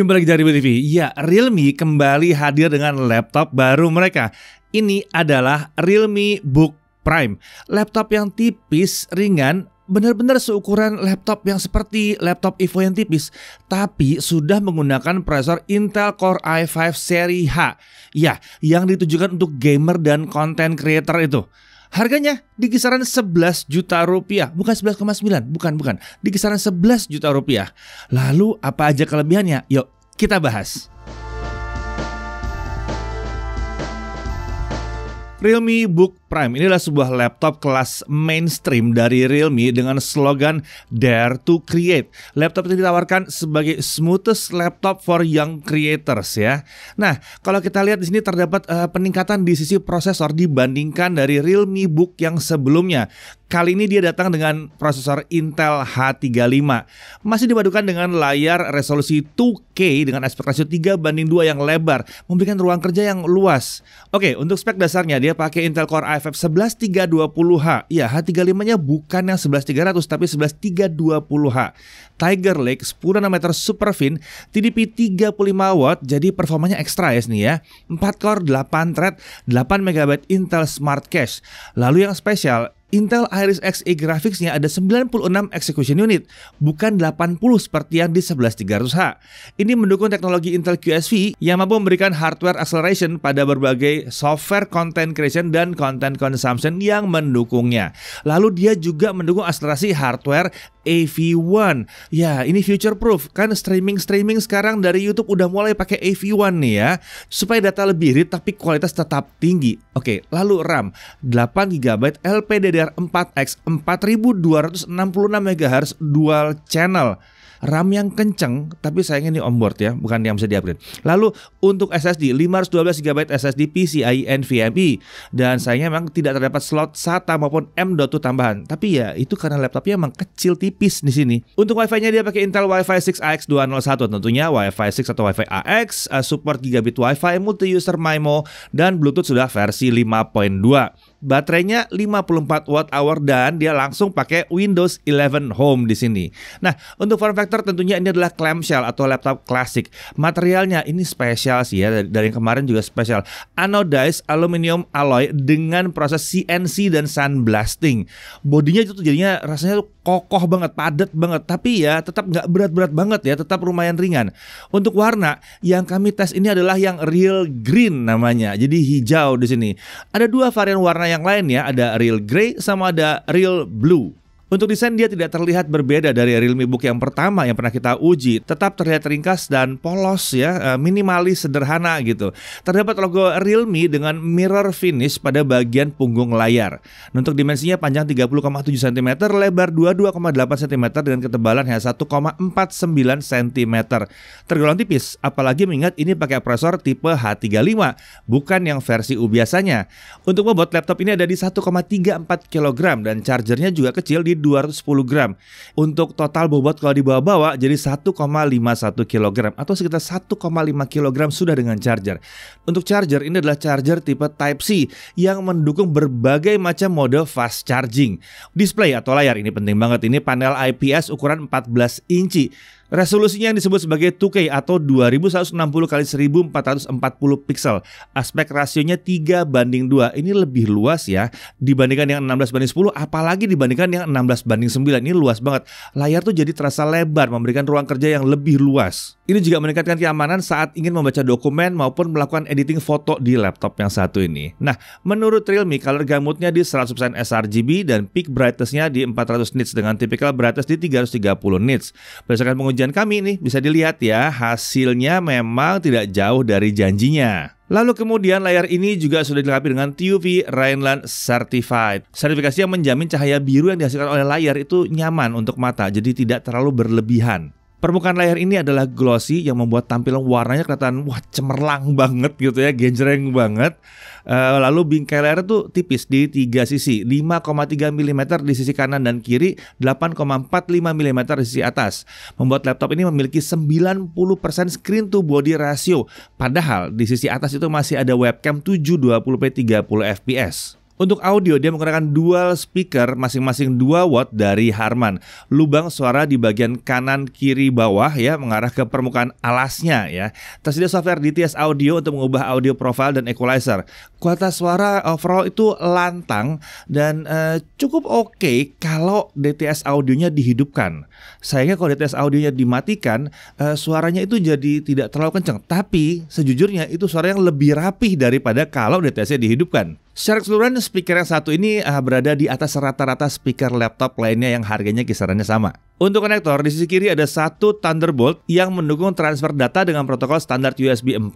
Jumpa lagi dari TV. Ya, Realme kembali hadir dengan laptop baru mereka. Ini adalah Realme Book Prime. Laptop yang tipis, ringan, benar-benar seukuran laptop yang seperti laptop Evo yang tipis, tapi sudah menggunakan prosesor Intel Core i5 seri H. Ya, yang ditujukan untuk gamer dan content creator itu. Harganya di kisaran 11 juta rupiah, bukan 11,9, bukan bukan, di kisaran 11 juta rupiah. Lalu apa aja kelebihannya? Yuk kita bahas. Realme Book Prime. Inilah sebuah laptop kelas mainstream dari Realme dengan slogan Dare to Create. Laptop ini ditawarkan sebagai smoothest laptop for young creators ya. Nah, kalau kita lihat di sini terdapat uh, peningkatan di sisi prosesor dibandingkan dari Realme Book yang sebelumnya. Kali ini dia datang dengan prosesor Intel H35. Masih dibadukan dengan layar resolusi 2K dengan aspek rasio 3 banding 2 yang lebar, memberikan ruang kerja yang luas. Oke, untuk spek dasarnya dia pakai Intel Core i. FF 11320H. Ya, H35-nya bukan yang 11300 tapi 11320H. Tiger Lake 10 super Superfin TDP 35 watt jadi performanya ekstra ya sini ya. 4 core 8 thread 8 MB Intel Smart Cache. Lalu yang spesial Intel Iris Xe Graphics-nya ada 96 execution unit, bukan 80 seperti yang di 11300H. Ini mendukung teknologi Intel QSV yang mampu memberikan hardware acceleration pada berbagai software content creation dan content consumption yang mendukungnya. Lalu dia juga mendukung akselerasi hardware AV1. Ya, ini future proof. Kan streaming-streaming sekarang dari YouTube udah mulai pakai AV1 nih ya. Supaya data lebih irit tapi kualitas tetap tinggi. Oke, lalu RAM 8 GB LPDDR4X 4266 MHz dual channel. RAM yang kenceng tapi sayangnya ini onboard ya, bukan yang bisa di-upgrade. Lalu untuk SSD 512 GB SSD PCIe NVMe dan sayangnya memang tidak terdapat slot SATA maupun M.2 tambahan. Tapi ya itu karena laptopnya memang kecil tipis di sini. Untuk Wi-Fi-nya dia pakai Intel Wi-Fi 6AX201 tentunya Wi-Fi 6 atau Wi-Fi AX, eh, support gigabit Wi-Fi, multi user MIMO dan Bluetooth sudah versi 5.2 baterainya 54 watt hour dan dia langsung pakai Windows 11 Home di sini. Nah, untuk form factor tentunya ini adalah clamshell atau laptop klasik. Materialnya ini spesial sih ya dari, yang kemarin juga spesial. Anodized aluminium alloy dengan proses CNC dan sandblasting. Bodinya itu jadinya rasanya tuh kokoh banget, padat banget, tapi ya tetap nggak berat-berat banget ya, tetap lumayan ringan. Untuk warna yang kami tes ini adalah yang real green namanya, jadi hijau di sini. Ada dua varian warna yang lain ya, ada real grey sama ada real blue. Untuk desain dia tidak terlihat berbeda dari Realme Book yang pertama yang pernah kita uji, tetap terlihat ringkas dan polos ya, eh, minimalis sederhana gitu. Terdapat logo Realme dengan mirror finish pada bagian punggung layar. untuk dimensinya panjang 30,7 cm, lebar 22,8 cm dengan ketebalan hanya 1,49 cm. Tergolong tipis, apalagi mengingat ini pakai prosesor tipe H35, bukan yang versi U biasanya. Untuk membuat laptop ini ada di 1,34 kg dan chargernya juga kecil di 210 gram. Untuk total bobot kalau dibawa-bawa jadi 1,51 kg atau sekitar 1,5 kg sudah dengan charger. Untuk charger ini adalah charger tipe Type-C yang mendukung berbagai macam mode fast charging. Display atau layar ini penting banget ini panel IPS ukuran 14 inci Resolusinya yang disebut sebagai 2K atau 2160 kali 1440 pixel. Aspek rasionya 3 banding 2. Ini lebih luas ya dibandingkan yang 16 banding 10 apalagi dibandingkan yang 16 banding 9. Ini luas banget. Layar tuh jadi terasa lebar memberikan ruang kerja yang lebih luas. Ini juga meningkatkan keamanan saat ingin membaca dokumen maupun melakukan editing foto di laptop yang satu ini. Nah, menurut Realme color gamutnya di 100% sRGB dan peak brightnessnya di 400 nits dengan tipikal brightness di 330 nits. Berdasarkan pengujian ujian kami nih bisa dilihat ya hasilnya memang tidak jauh dari janjinya. Lalu kemudian layar ini juga sudah dilengkapi dengan TUV Rhineland Certified. Sertifikasi yang menjamin cahaya biru yang dihasilkan oleh layar itu nyaman untuk mata, jadi tidak terlalu berlebihan. Permukaan layar ini adalah glossy yang membuat tampilan warnanya kelihatan wah cemerlang banget gitu ya, genjreng banget. Uh, lalu bingkai layar itu tipis di tiga sisi, 5,3 mm di sisi kanan dan kiri, 8,45 mm di sisi atas. Membuat laptop ini memiliki 90% screen to body ratio, padahal di sisi atas itu masih ada webcam 720p 30 fps. Untuk audio, dia menggunakan dual speaker masing-masing 2 watt dari Harman. Lubang suara di bagian kanan kiri bawah ya mengarah ke permukaan alasnya ya. Tersedia software DTS Audio untuk mengubah audio profile dan equalizer. Kualitas suara overall itu lantang dan eh, cukup oke okay kalau DTS audionya dihidupkan. Sayangnya kalau DTS audionya dimatikan, eh, suaranya itu jadi tidak terlalu kencang. Tapi sejujurnya itu suara yang lebih rapih daripada kalau DTS-nya dihidupkan. Secara keseluruhan, speaker yang satu ini eh, berada di atas rata-rata speaker laptop lainnya yang harganya kisarannya sama. Untuk konektor, di sisi kiri ada satu Thunderbolt yang mendukung transfer data dengan protokol standar USB 4,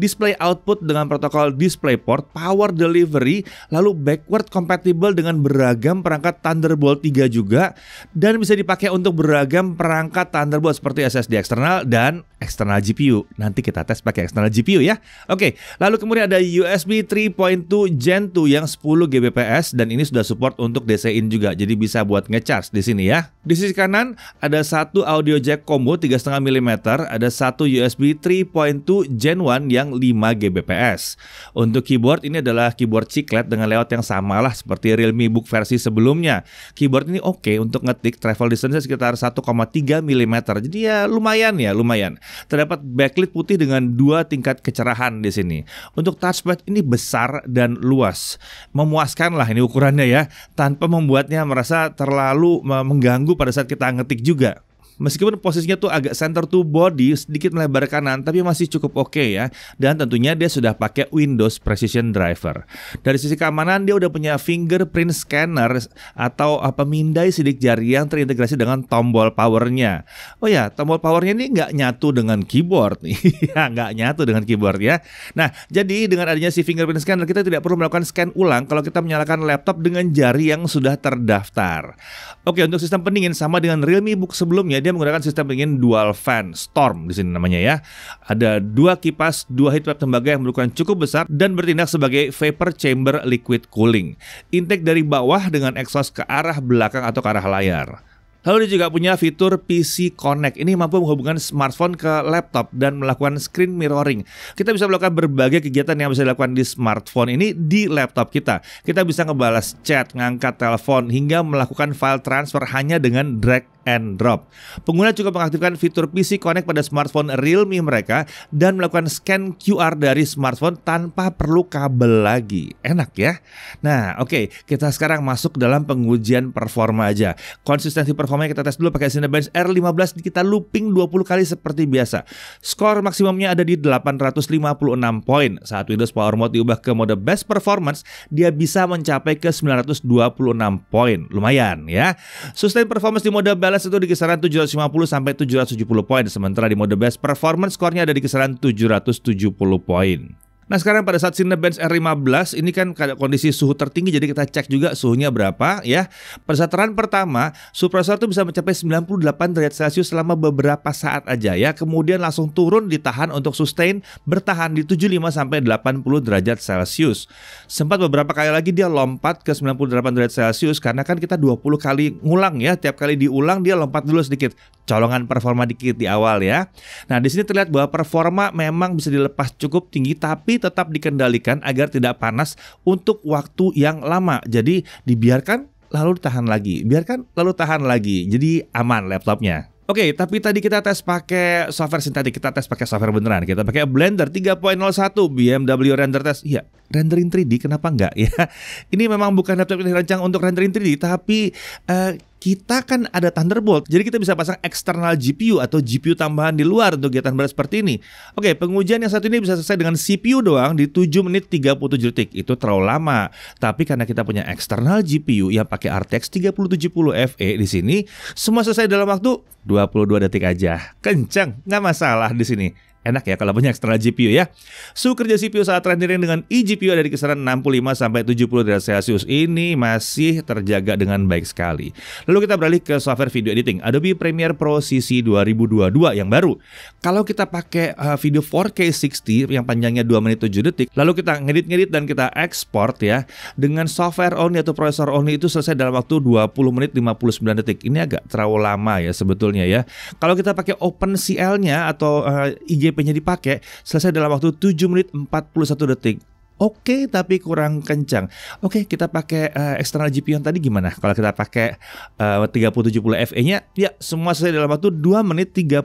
display output dengan protokol DisplayPort, power delivery, lalu backward compatible dengan beragam perangkat Thunderbolt 3 juga, dan bisa dipakai untuk beragam perangkat Thunderbolt seperti SSD eksternal dan eksternal GPU. Nanti kita tes pakai eksternal GPU ya. Oke, lalu kemudian ada USB 3.2 Gen 2 yang 10 Gbps dan ini sudah support untuk DC-in juga, jadi bisa buat ngecharge di sini ya. Di sisi kanan Kemudian ada satu audio jack combo 3,5 mm, ada satu USB 3.2 Gen 1 yang 5 Gbps. Untuk keyboard ini adalah keyboard chiclet dengan layout yang sama lah seperti Realme Book versi sebelumnya. Keyboard ini oke okay untuk ngetik travel distance sekitar 1,3 mm. Jadi ya lumayan ya, lumayan. Terdapat backlit putih dengan dua tingkat kecerahan di sini. Untuk touchpad ini besar dan luas. Memuaskan lah ini ukurannya ya, tanpa membuatnya merasa terlalu mengganggu pada saat kita ngetik juga Meskipun posisinya tuh agak center to body, sedikit melebar kanan, tapi masih cukup oke okay ya. Dan tentunya dia sudah pakai Windows Precision Driver. Dari sisi keamanan, dia udah punya fingerprint scanner atau apa? pemindai sidik jari yang terintegrasi dengan tombol powernya. Oh ya, tombol powernya ini nggak nyatu dengan keyboard. Iya, nggak nyatu dengan keyboard ya. Nah, jadi dengan adanya si fingerprint scanner, kita tidak perlu melakukan scan ulang kalau kita menyalakan laptop dengan jari yang sudah terdaftar. Oke, untuk sistem pendingin sama dengan Realme Book sebelumnya, dia menggunakan sistem pendingin dual fan storm di sini namanya ya. Ada dua kipas, dua heat pipe tembaga yang berukuran cukup besar dan bertindak sebagai vapor chamber liquid cooling. Intake dari bawah dengan exhaust ke arah belakang atau ke arah layar. Lalu dia juga punya fitur PC Connect. Ini mampu menghubungkan smartphone ke laptop dan melakukan screen mirroring. Kita bisa melakukan berbagai kegiatan yang bisa dilakukan di smartphone ini di laptop kita. Kita bisa ngebalas chat, ngangkat telepon, hingga melakukan file transfer hanya dengan drag and drop. Pengguna juga mengaktifkan fitur PC Connect pada smartphone Realme mereka dan melakukan scan QR dari smartphone tanpa perlu kabel lagi. Enak ya? Nah, oke, okay, kita sekarang masuk dalam pengujian performa aja. Konsistensi performanya kita tes dulu pakai Cinebench R15 kita looping 20 kali seperti biasa. Skor maksimumnya ada di 856 poin. Saat Windows Power Mode diubah ke mode Best Performance, dia bisa mencapai ke 926 poin. Lumayan ya. Sustain performance di mode balance Balas itu di kisaran 750 sampai 770 poin, sementara di mode best performance skornya ada di kisaran 770 poin. Nah sekarang pada saat Cinebench R15 ini kan kondisi suhu tertinggi jadi kita cek juga suhunya berapa ya. Persataran pertama suhu prosesor itu bisa mencapai 98 derajat Celcius selama beberapa saat aja ya. Kemudian langsung turun ditahan untuk sustain bertahan di 75 sampai 80 derajat Celcius. Sempat beberapa kali lagi dia lompat ke 98 derajat Celcius karena kan kita 20 kali ngulang ya. Tiap kali diulang dia lompat dulu sedikit colongan performa dikit di awal ya. Nah, di sini terlihat bahwa performa memang bisa dilepas cukup tinggi tapi tetap dikendalikan agar tidak panas untuk waktu yang lama. Jadi dibiarkan lalu tahan lagi, biarkan lalu tahan lagi. Jadi aman laptopnya. Oke, okay, tapi tadi kita tes pakai software sintetik, kita tes pakai software beneran. Kita pakai Blender 3.01 BMW Render Test. Iya, rendering 3D kenapa enggak ya? Ini memang bukan laptop yang dirancang untuk rendering 3D, tapi uh, kita kan ada Thunderbolt, jadi kita bisa pasang eksternal GPU atau GPU tambahan di luar untuk kegiatan berat seperti ini. Oke, pengujian yang satu ini bisa selesai dengan CPU doang di 7 menit 37 detik. Itu terlalu lama. Tapi karena kita punya eksternal GPU yang pakai RTX 3070 FE di sini, semua selesai dalam waktu 22 detik aja. Kenceng, nggak masalah di sini. Enak ya kalau punya ekstra GPU ya. Suhu kerja CPU saat rendering dengan eGPU ada di kisaran 65 sampai 70 derajat Celcius. Ini masih terjaga dengan baik sekali. Lalu kita beralih ke software video editing Adobe Premiere Pro CC 2022 yang baru. Kalau kita pakai eh, video 4K 60 yang panjangnya 2 menit 7 detik, lalu kita ngedit-ngedit dan kita ekspor ya dengan software only atau processor only itu selesai dalam waktu 20 menit 59 detik. Ini agak terlalu lama ya sebetulnya ya. Kalau kita pakai OpenCL-nya atau uh, eh, IGP ip nya dipakai selesai dalam waktu 7 menit 41 detik. Oke, okay, tapi kurang kencang. Oke, okay, kita pakai uh, eh, external GPU tadi gimana? Kalau kita pakai uh, 3070 FE-nya, ya semua selesai dalam waktu 2 menit 31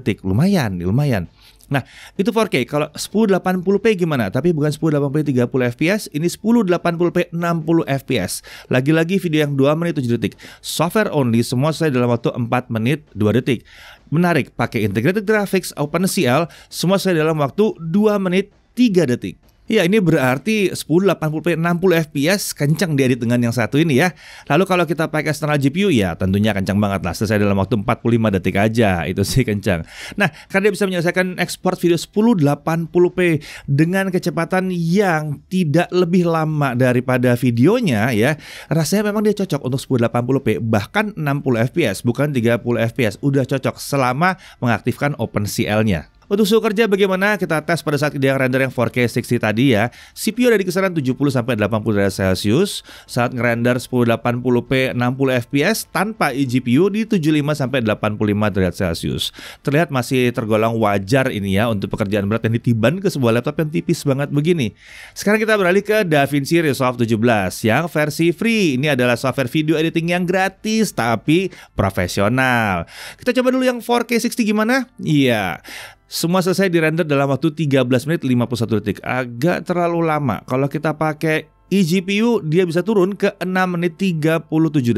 detik. Lumayan, lumayan. Nah, itu 4K. Kalau 1080p gimana? Tapi bukan 1080p 30 fps, ini 1080p 60 fps. Lagi-lagi video yang 2 menit 7 detik. Software only, semua saya dalam waktu 4 menit 2 detik. Menarik, pakai integrated graphics OpenCL, semua saya dalam waktu 2 menit 3 detik. Ya ini berarti 1080p 60 fps kencang dia di dengan yang satu ini ya. Lalu kalau kita pakai external GPU ya tentunya kencang banget lah selesai dalam waktu 45 detik aja itu sih kencang. Nah karena dia bisa menyelesaikan ekspor video 1080p dengan kecepatan yang tidak lebih lama daripada videonya ya. Rasanya memang dia cocok untuk 1080p bahkan 60 fps bukan 30 fps udah cocok selama mengaktifkan OpenCL-nya. Untuk suhu kerja bagaimana kita tes pada saat dia render yang 4K 60 tadi ya. CPU ada di kisaran 70 sampai 80 derajat Celcius saat ngerender 1080p 60 fps tanpa eGPU di 75 sampai 85 derajat Celcius. Terlihat masih tergolong wajar ini ya untuk pekerjaan berat yang ditiban ke sebuah laptop yang tipis banget begini. Sekarang kita beralih ke DaVinci Resolve 17 yang versi free. Ini adalah software video editing yang gratis tapi profesional. Kita coba dulu yang 4K 60 gimana? Iya. Semua selesai di render dalam waktu 13 menit 51 detik. Agak terlalu lama. Kalau kita pakai eGPU dia bisa turun ke 6 menit 37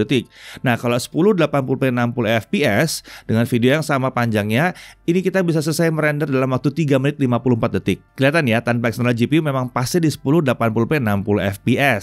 detik. Nah, kalau 10 80 60 fps dengan video yang sama panjangnya, ini kita bisa selesai merender dalam waktu 3 menit 54 detik. Kelihatan ya, tanpa external GPU memang pasti di 10 80 60 fps.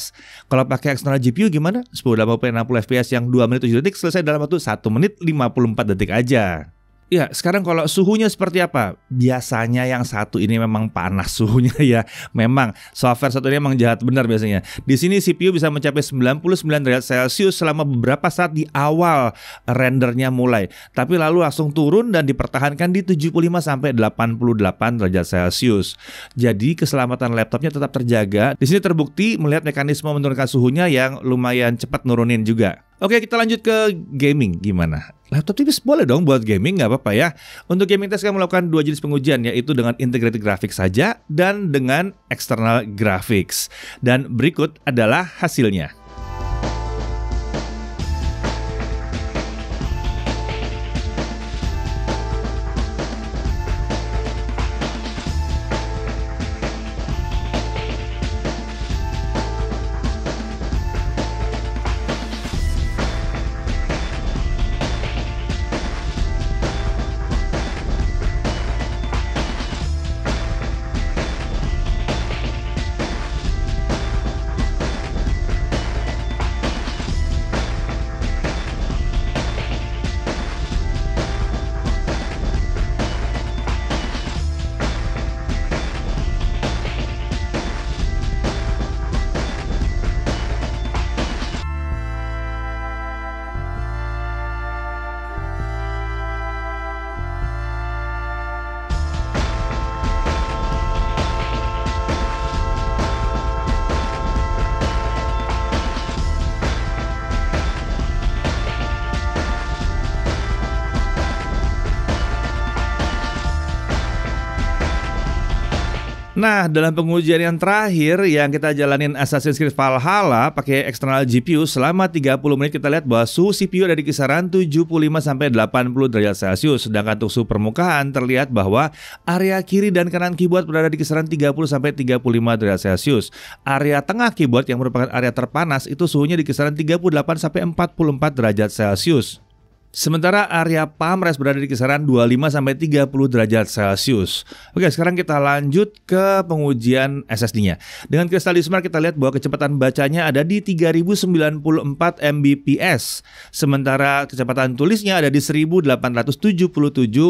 Kalau pakai external GPU gimana? 10 80 60 fps yang 2 menit 7 detik selesai dalam waktu 1 menit 54 detik aja. Ya, sekarang kalau suhunya seperti apa? Biasanya yang satu ini memang panas suhunya ya. Memang software satu ini memang jahat benar biasanya. Di sini CPU bisa mencapai 99 derajat Celcius selama beberapa saat di awal rendernya mulai. Tapi lalu langsung turun dan dipertahankan di 75 sampai 88 derajat Celcius. Jadi keselamatan laptopnya tetap terjaga. Di sini terbukti melihat mekanisme menurunkan suhunya yang lumayan cepat nurunin juga. Oke, kita lanjut ke gaming gimana? Laptop tipis boleh dong buat gaming nggak apa-apa ya. Untuk gaming test kami melakukan dua jenis pengujian yaitu dengan integrated graphics saja dan dengan external graphics. Dan berikut adalah hasilnya. Nah, dalam pengujian yang terakhir yang kita jalanin Assassin's Creed Valhalla pakai eksternal GPU selama 30 menit kita lihat bahwa suhu CPU ada di kisaran 75 sampai 80 derajat Celcius, sedangkan untuk suhu permukaan terlihat bahwa area kiri dan kanan keyboard berada di kisaran 30 sampai 35 derajat Celcius. Area tengah keyboard yang merupakan area terpanas itu suhunya di kisaran 38 sampai 44 derajat Celcius. Sementara area Pamres berada di kisaran 25 sampai 30 derajat Celcius. Oke, sekarang kita lanjut ke pengujian SSD-nya. Dengan kristal Smart kita lihat bahwa kecepatan bacanya ada di 3094 Mbps, sementara kecepatan tulisnya ada di 1877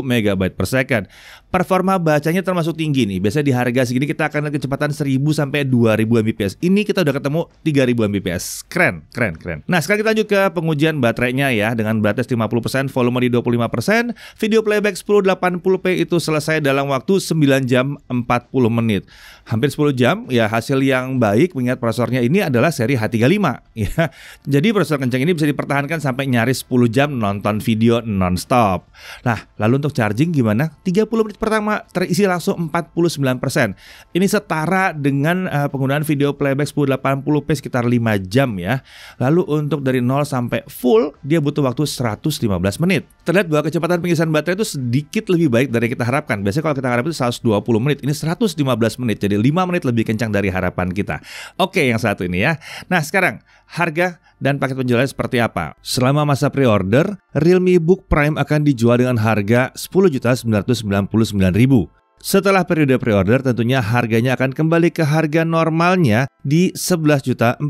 MB per second. Performa bacanya termasuk tinggi nih. Biasanya di harga segini kita akan lihat kecepatan 1000 sampai 2000 Mbps. Ini kita udah ketemu 3000 Mbps. Keren, keren, keren. Nah, sekarang kita lanjut ke pengujian baterainya ya dengan batas 50 30%, volume di 25%. Video playback 1080p itu selesai dalam waktu 9 jam 40 menit. Hampir 10 jam, ya hasil yang baik mengingat prosesornya ini adalah seri H35. Ya. Jadi prosesor kencang ini bisa dipertahankan sampai nyaris 10 jam nonton video non-stop. Nah, lalu untuk charging gimana? 30 menit pertama terisi langsung 49%. Ini setara dengan uh, penggunaan video playback 1080p sekitar 5 jam ya. Lalu untuk dari 0 sampai full, dia butuh waktu 100 115 menit. Terlihat bahwa kecepatan pengisian baterai itu sedikit lebih baik dari yang kita harapkan. Biasanya kalau kita harapkan itu 120 menit, ini 115 menit, jadi 5 menit lebih kencang dari harapan kita. Oke, yang satu ini ya. Nah, sekarang harga dan paket penjualan seperti apa. Selama masa pre-order, Realme Book Prime akan dijual dengan harga 10.999.000. Setelah periode pre-order, tentunya harganya akan kembali ke harga normalnya di 11.499.000.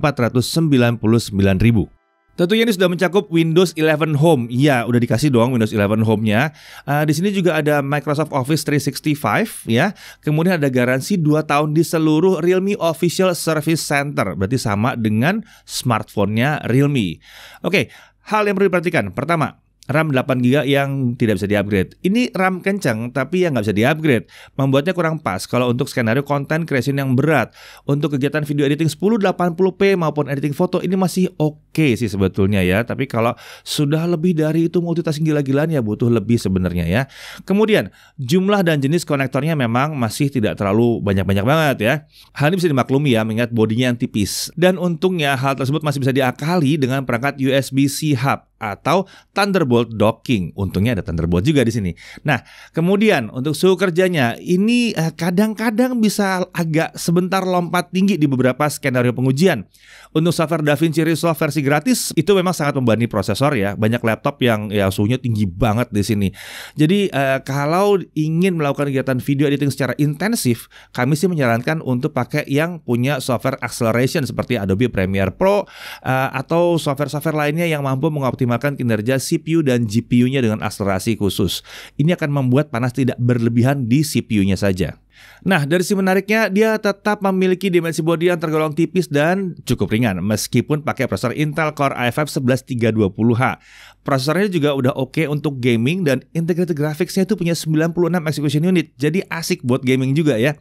Tentunya ini sudah mencakup Windows 11 Home. Iya, udah dikasih doang Windows 11 Home-nya. Uh, di sini juga ada Microsoft Office 365 ya. Kemudian ada garansi 2 tahun di seluruh Realme Official Service Center. Berarti sama dengan smartphone-nya Realme. Oke, hal yang perlu diperhatikan. Pertama, RAM 8 GB yang tidak bisa diupgrade. Ini RAM kencang tapi yang nggak bisa diupgrade, membuatnya kurang pas kalau untuk skenario konten creation yang berat. Untuk kegiatan video editing 1080p maupun editing foto ini masih oke okay sih sebetulnya ya, tapi kalau sudah lebih dari itu multitasking gila-gilaan ya butuh lebih sebenarnya ya. Kemudian, jumlah dan jenis konektornya memang masih tidak terlalu banyak-banyak banget ya. Hal ini bisa dimaklumi ya mengingat bodinya yang tipis. Dan untungnya hal tersebut masih bisa diakali dengan perangkat USB-C hub atau Thunderbolt docking. Untungnya ada Thunderbolt juga di sini. Nah, kemudian untuk suhu kerjanya ini eh, kadang-kadang bisa agak sebentar lompat tinggi di beberapa skenario pengujian. Untuk software DaVinci Resolve versi gratis itu memang sangat membebani prosesor ya. Banyak laptop yang ya suhunya tinggi banget di sini. Jadi eh, kalau ingin melakukan kegiatan video editing secara intensif, kami sih menyarankan untuk pakai yang punya software acceleration seperti Adobe Premiere Pro eh, atau software-software lainnya yang mampu mengoptimalkan mengoptimalkan kinerja CPU dan GPU-nya dengan akselerasi khusus. Ini akan membuat panas tidak berlebihan di CPU-nya saja. Nah, dari si menariknya, dia tetap memiliki dimensi bodi yang tergolong tipis dan cukup ringan, meskipun pakai prosesor Intel Core i5 11320H. Prosesornya juga udah oke okay untuk gaming dan integrated graphicsnya itu punya 96 execution unit, jadi asik buat gaming juga ya.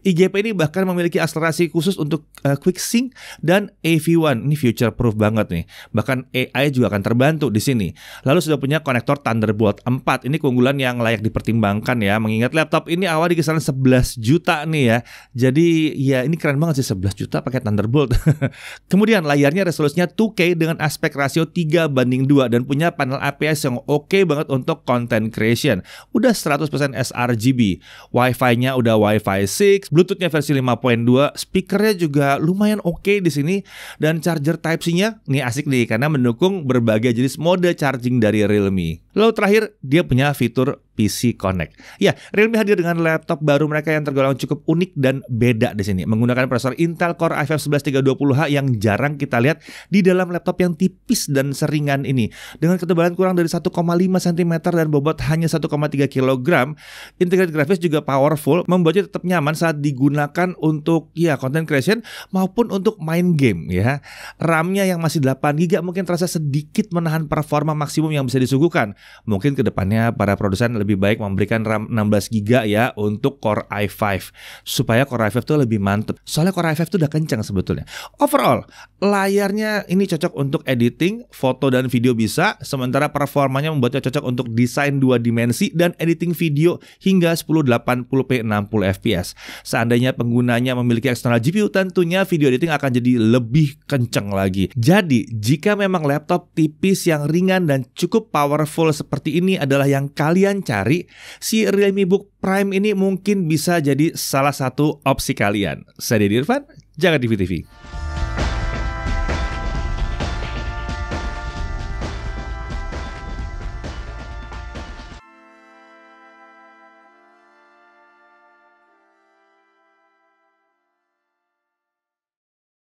IGP ini bahkan memiliki akselerasi khusus untuk uh, quick sync dan AV1, ini future proof banget nih. Bahkan AI juga akan terbantu di sini. Lalu sudah punya konektor Thunderbolt 4, ini keunggulan yang layak dipertimbangkan ya, mengingat laptop ini awal di kisaran 11 11 juta nih ya. Jadi ya ini keren banget sih 11 juta pakai Thunderbolt. Kemudian layarnya resolusinya 2K dengan aspek rasio 3 banding 2 dan punya panel APS yang oke okay banget untuk content creation. Udah 100% sRGB. Wi-Fi-nya udah Wi-Fi 6, Bluetooth-nya versi 5.2, speakernya juga lumayan oke okay di sini dan charger Type-C-nya nih asik nih karena mendukung berbagai jenis mode charging dari Realme. Lalu terakhir dia punya fitur PC Connect. Ya, Realme hadir dengan laptop baru mereka yang tergolong cukup unik dan beda di sini. Menggunakan prosesor Intel Core i5 11320H yang jarang kita lihat di dalam laptop yang tipis dan seringan ini. Dengan ketebalan kurang dari 1,5 cm dan bobot hanya 1,3 kg, integrated graphics juga powerful, membuatnya tetap nyaman saat digunakan untuk ya content creation maupun untuk main game ya. RAM-nya yang masih 8 GB mungkin terasa sedikit menahan performa maksimum yang bisa disuguhkan. Mungkin kedepannya para produsen lebih lebih baik memberikan RAM 16 GB ya untuk Core i5 supaya Core i5 itu lebih mantep. Soalnya Core i5 itu udah kencang sebetulnya. Overall, layarnya ini cocok untuk editing, foto dan video bisa, sementara performanya membuatnya cocok untuk desain dua dimensi dan editing video hingga 1080p 60 fps. Seandainya penggunanya memiliki eksternal GPU, tentunya video editing akan jadi lebih kenceng lagi. Jadi, jika memang laptop tipis yang ringan dan cukup powerful seperti ini adalah yang kalian cari, si Realme Book Prime ini mungkin bisa jadi salah satu opsi kalian. Saya Deddy Irfan, Jaga TV TV.